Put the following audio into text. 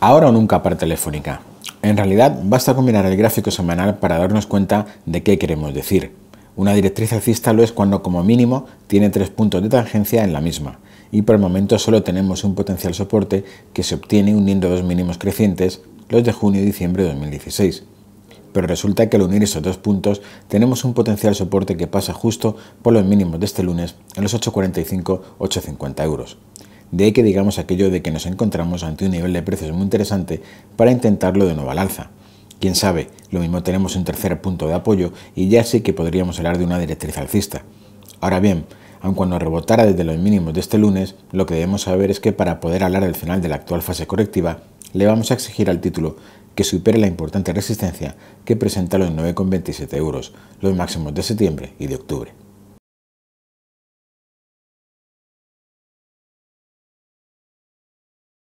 Ahora o nunca para Telefónica. En realidad, basta combinar el gráfico semanal para darnos cuenta de qué queremos decir. Una directriz alcista lo es cuando como mínimo tiene tres puntos de tangencia en la misma, y por el momento solo tenemos un potencial soporte que se obtiene uniendo dos mínimos crecientes, los de junio y diciembre de 2016. Pero resulta que al unir esos dos puntos tenemos un potencial soporte que pasa justo por los mínimos de este lunes en los 845-850 euros de que digamos aquello de que nos encontramos ante un nivel de precios muy interesante para intentarlo de nuevo al alza. Quién sabe, lo mismo tenemos un tercer punto de apoyo y ya sí que podríamos hablar de una directriz alcista. Ahora bien, aun cuando rebotara desde los mínimos de este lunes, lo que debemos saber es que para poder hablar del final de la actual fase correctiva, le vamos a exigir al título que supere la importante resistencia que presenta los 9,27 euros, los máximos de septiembre y de octubre.